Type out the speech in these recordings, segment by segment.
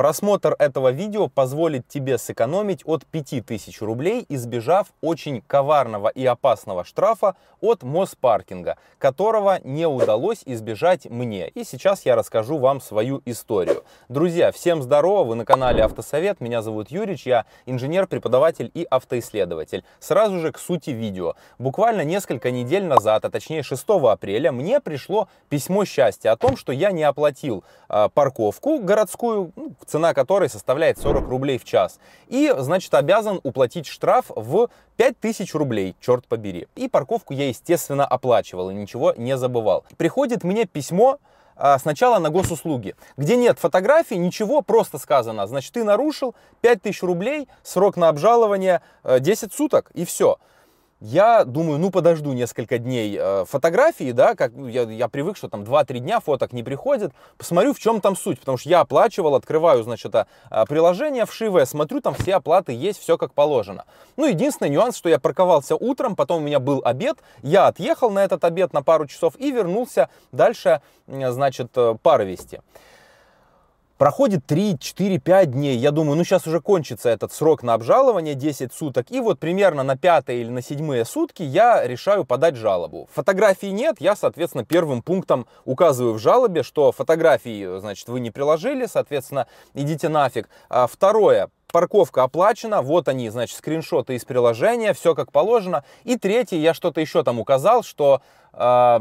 Просмотр этого видео позволит тебе сэкономить от 5000 рублей, избежав очень коварного и опасного штрафа от Моспаркинга, которого не удалось избежать мне. И сейчас я расскажу вам свою историю. Друзья, всем здорово, вы на канале Автосовет, меня зовут Юрич, я инженер, преподаватель и автоисследователь. Сразу же к сути видео. Буквально несколько недель назад, а точнее 6 апреля, мне пришло письмо счастья о том, что я не оплатил э, парковку городскую, ну, цена которой составляет 40 рублей в час. И, значит, обязан уплатить штраф в 5000 рублей, черт побери. И парковку я, естественно, оплачивал и ничего не забывал. Приходит мне письмо а, сначала на госуслуги, где нет фотографий, ничего, просто сказано, значит, ты нарушил 5000 рублей, срок на обжалование 10 э, суток и все. Я думаю, ну подожду несколько дней э, фотографии, да, как ну, я, я привык, что там 2-3 дня фоток не приходит, посмотрю, в чем там суть, потому что я оплачивал, открываю, значит, а, а, приложение вшивое, смотрю, там все оплаты есть, все как положено. Ну, единственный нюанс, что я парковался утром, потом у меня был обед, я отъехал на этот обед на пару часов и вернулся дальше, значит, э, пары вести. Проходит 3, 4, 5 дней. Я думаю, ну сейчас уже кончится этот срок на обжалование, 10 суток. И вот примерно на 5 или на 7 сутки я решаю подать жалобу. Фотографий нет, я, соответственно, первым пунктом указываю в жалобе, что фотографии, значит, вы не приложили, соответственно, идите нафиг. А второе, парковка оплачена, вот они, значит, скриншоты из приложения, все как положено. И третье, я что-то еще там указал, что а,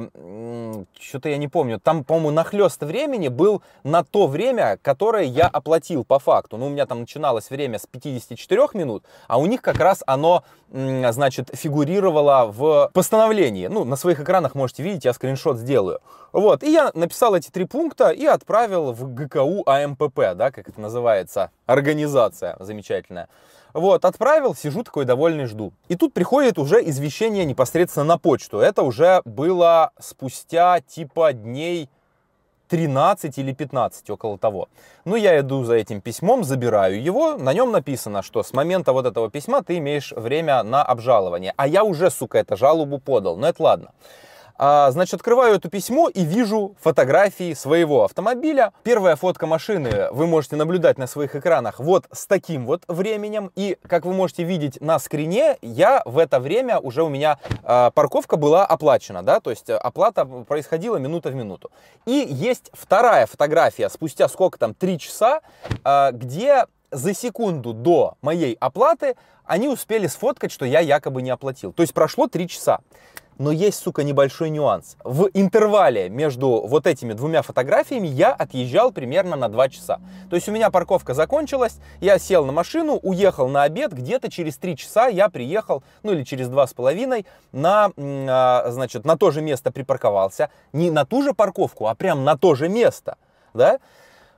что-то я не помню, там, по-моему, нахлест времени был на то время, которое я оплатил по факту. Ну, у меня там начиналось время с 54 минут, а у них как раз оно, значит, фигурировало в постановлении. Ну, на своих экранах можете видеть, я скриншот сделаю. Вот, и я написал эти три пункта и отправил в ГКУ АМПП, да, как это называется, организация замечательная. Вот, отправил, сижу такой довольный, жду. И тут приходит уже извещение непосредственно на почту. Это уже было спустя типа дней 13 или 15, около того. Ну, я иду за этим письмом, забираю его. На нем написано, что с момента вот этого письма ты имеешь время на обжалование. А я уже, сука, это жалобу подал. Но это ладно. А, значит, открываю это письмо и вижу фотографии своего автомобиля. Первая фотка машины вы можете наблюдать на своих экранах вот с таким вот временем. И, как вы можете видеть на скрине, я в это время уже у меня а, парковка была оплачена, да, то есть оплата происходила минута в минуту. И есть вторая фотография спустя сколько там, три часа, а, где за секунду до моей оплаты они успели сфоткать, что я якобы не оплатил. То есть прошло три часа но есть, сука, небольшой нюанс. В интервале между вот этими двумя фотографиями я отъезжал примерно на 2 часа. То есть у меня парковка закончилась, я сел на машину, уехал на обед, где-то через 3 часа я приехал, ну или через 2,5, на, а, значит, на то же место припарковался. Не на ту же парковку, а прям на то же место, да?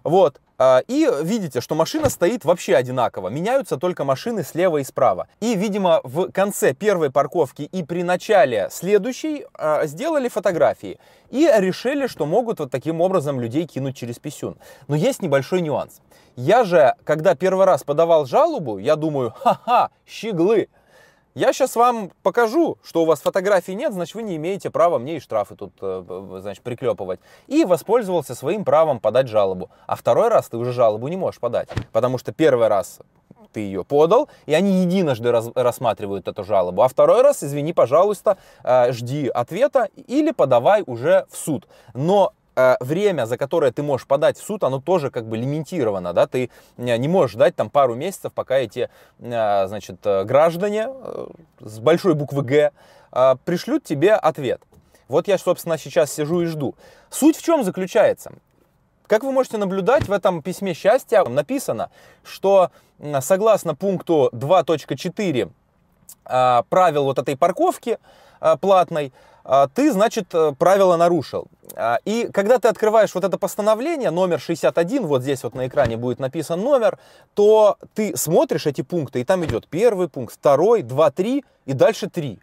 Вот, а, и видите, что машина стоит вообще одинаково. Меняются только машины слева и справа. И, видимо, в конце первой парковки и при начале следующей а, сделали фотографии. И решили, что могут вот таким образом людей кинуть через писюн. Но есть небольшой нюанс. Я же, когда первый раз подавал жалобу, я думаю, ха-ха, щеглы, я сейчас вам покажу, что у вас фотографии нет, значит, вы не имеете права мне и штрафы тут, э, значит, приклепывать. И воспользовался своим правом подать жалобу. А второй раз ты уже жалобу не можешь подать, потому что первый раз ты ее подал, и они единожды раз, рассматривают эту жалобу. А второй раз, извини, пожалуйста, э, жди ответа или подавай уже в суд. Но Э, время, за которое ты можешь подать в суд, оно тоже как бы лимитировано, да, ты э, не можешь ждать там пару месяцев, пока эти, э, значит, граждане с большой буквы «Г» пришлют тебе ответ. Вот я, собственно, сейчас сижу и жду. Суть в чем заключается? Как вы можете наблюдать, в этом письме счастья написано, что согласно пункту 2.4 правил вот этой парковки платной, а, ты, значит, э, правила нарушил. А, и когда ты открываешь вот это постановление, номер 61, вот здесь вот на экране будет написан номер, то ты смотришь эти пункты, и там идет первый пункт, второй, два, три, и дальше три.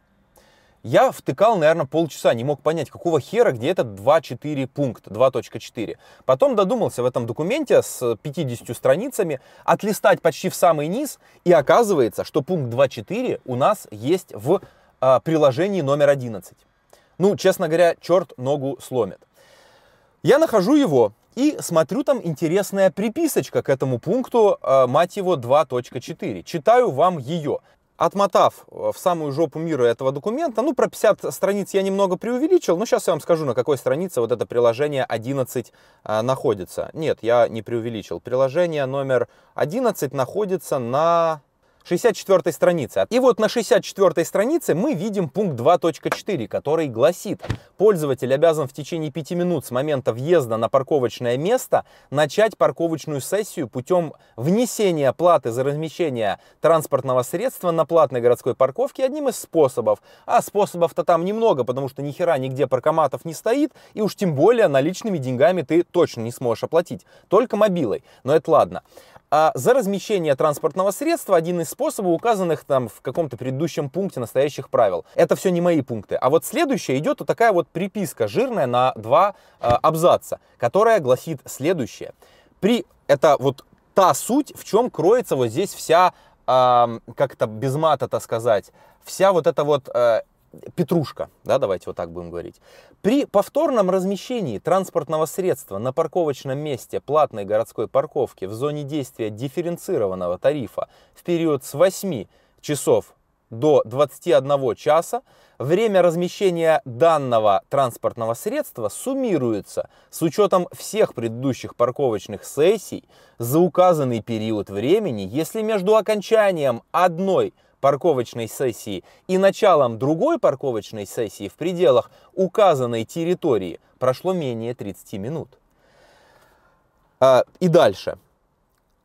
Я втыкал, наверное, полчаса, не мог понять, какого хера, где этот 2.4 пункт, 2.4. Потом додумался в этом документе с 50 страницами отлистать почти в самый низ, и оказывается, что пункт 2.4 у нас есть в э, приложении номер 11 ну, честно говоря, черт ногу сломит. Я нахожу его и смотрю там интересная приписочка к этому пункту, э, мать его, 2.4. Читаю вам ее. Отмотав э, в самую жопу мира этого документа, ну, про 50 страниц я немного преувеличил, но сейчас я вам скажу, на какой странице вот это приложение 11 э, находится. Нет, я не преувеличил. Приложение номер 11 находится на 64 страницы. И вот на 64 странице мы видим пункт 2.4, который гласит, пользователь обязан в течение 5 минут с момента въезда на парковочное место начать парковочную сессию путем внесения платы за размещение транспортного средства на платной городской парковке одним из способов. А способов-то там немного, потому что ни хера нигде паркоматов не стоит, и уж тем более наличными деньгами ты точно не сможешь оплатить, только мобилой. Но это ладно. А за размещение транспортного средства один из способов, указанных там в каком-то предыдущем пункте настоящих правил. Это все не мои пункты. А вот следующее идет вот такая вот приписка жирная на два э, абзаца, которая гласит следующее. При это вот та суть, в чем кроется вот здесь вся, э, как-то без мата-то сказать, вся вот эта вот э, петрушка, да, давайте вот так будем говорить. При повторном размещении транспортного средства на парковочном месте платной городской парковки в зоне действия дифференцированного тарифа в период с 8 часов до 21 часа время размещения данного транспортного средства суммируется с учетом всех предыдущих парковочных сессий за указанный период времени, если между окончанием одной парковочной сессии и началом другой парковочной сессии в пределах указанной территории прошло менее 30 минут. А, и дальше.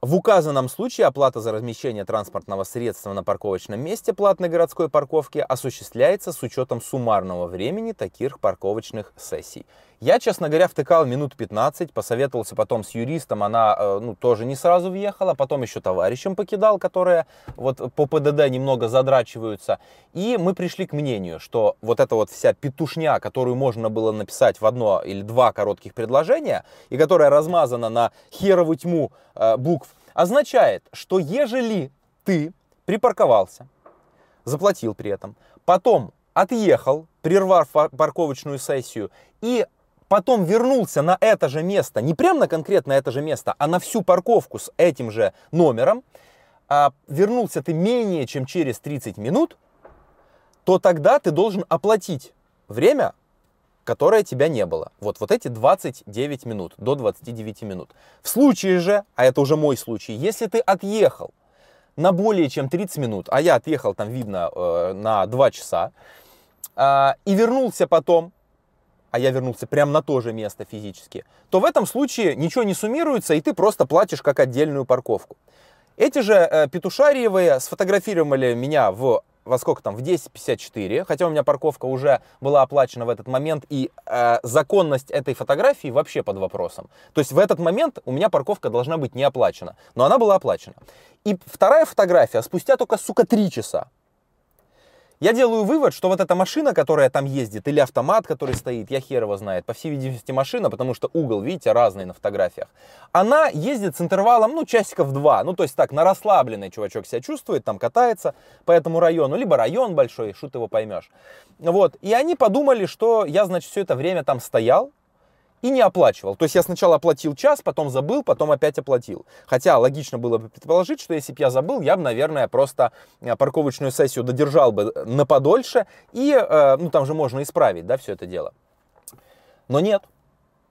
В указанном случае оплата за размещение транспортного средства на парковочном месте платной городской парковки осуществляется с учетом суммарного времени таких парковочных сессий. Я, честно говоря, втыкал минут 15, посоветовался потом с юристом, она э, ну, тоже не сразу въехала, потом еще товарищем покидал, которые вот по ПДД немного задрачиваются. И мы пришли к мнению, что вот эта вот вся петушня, которую можно было написать в одно или два коротких предложения, и которая размазана на херову тьму э, букв, означает, что ежели ты припарковался, заплатил при этом, потом отъехал, прервав парковочную сессию, и потом вернулся на это же место, не прямо на конкретно это же место, а на всю парковку с этим же номером, а вернулся ты менее чем через 30 минут, то тогда ты должен оплатить время, которое тебя не было. Вот, вот эти 29 минут, до 29 минут. В случае же, а это уже мой случай, если ты отъехал на более чем 30 минут, а я отъехал там, видно, э, на 2 часа, а, и вернулся потом а я вернулся прямо на то же место физически, то в этом случае ничего не суммируется, и ты просто платишь как отдельную парковку. Эти же э, петушариевые сфотографировали меня в во сколько там, в 10.54, хотя у меня парковка уже была оплачена в этот момент, и э, законность этой фотографии вообще под вопросом. То есть в этот момент у меня парковка должна быть не оплачена, но она была оплачена. И вторая фотография спустя только, сука, 3 часа. Я делаю вывод, что вот эта машина, которая там ездит, или автомат, который стоит, я хер его знает, по всей видимости машина, потому что угол, видите, разный на фотографиях, она ездит с интервалом, ну, часиков два, ну, то есть так, на расслабленный чувачок себя чувствует, там катается по этому району, либо район большой, шут его поймешь. Вот, и они подумали, что я, значит, все это время там стоял, и не оплачивал. То есть я сначала оплатил час, потом забыл, потом опять оплатил. Хотя логично было бы предположить, что если бы я забыл, я бы, наверное, просто э, парковочную сессию додержал бы э, на подольше, и, э, ну, там же можно исправить, да, все это дело. Но нет,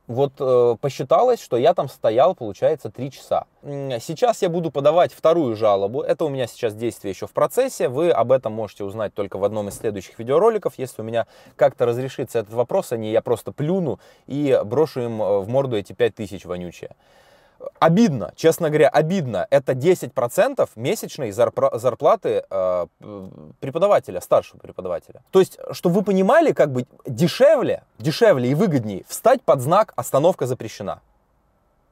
вот э, посчиталось, что я там стоял, получается, 3 часа. Сейчас я буду подавать вторую жалобу. Это у меня сейчас действие еще в процессе. Вы об этом можете узнать только в одном из следующих видеороликов. Если у меня как-то разрешится этот вопрос, а не я просто плюну и брошу им э, в морду эти 5000 вонючие обидно, честно говоря, обидно. Это 10% месячной зарплаты э, преподавателя, старшего преподавателя. То есть, чтобы вы понимали, как бы дешевле, дешевле и выгоднее встать под знак «остановка запрещена».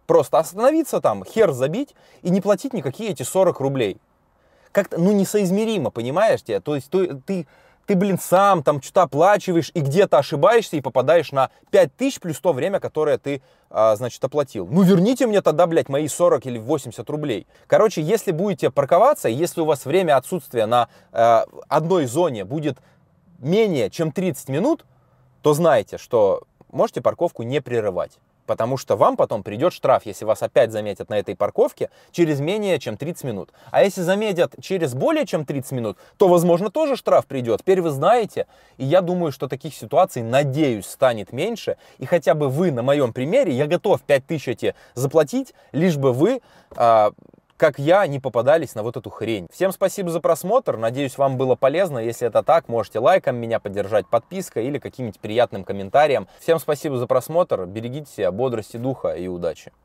Просто остановиться там, хер забить и не платить никакие эти 40 рублей. Как-то, ну, несоизмеримо, понимаешь? Тебя? То есть, ты, ты ты, блин, сам там что-то оплачиваешь и где-то ошибаешься и попадаешь на 5 тысяч плюс то время, которое ты, а, значит, оплатил. Ну, верните мне тогда, блядь, мои 40 или 80 рублей. Короче, если будете парковаться, если у вас время отсутствия на э, одной зоне будет менее чем 30 минут, то знаете что можете парковку не прерывать потому что вам потом придет штраф, если вас опять заметят на этой парковке через менее чем 30 минут. А если заметят через более чем 30 минут, то, возможно, тоже штраф придет. Теперь вы знаете, и я думаю, что таких ситуаций, надеюсь, станет меньше. И хотя бы вы на моем примере, я готов 5000 эти заплатить, лишь бы вы... А, как я, не попадались на вот эту хрень. Всем спасибо за просмотр, надеюсь, вам было полезно. Если это так, можете лайком меня поддержать, подпиской или каким-нибудь приятным комментарием. Всем спасибо за просмотр, берегите себя, бодрости духа и удачи.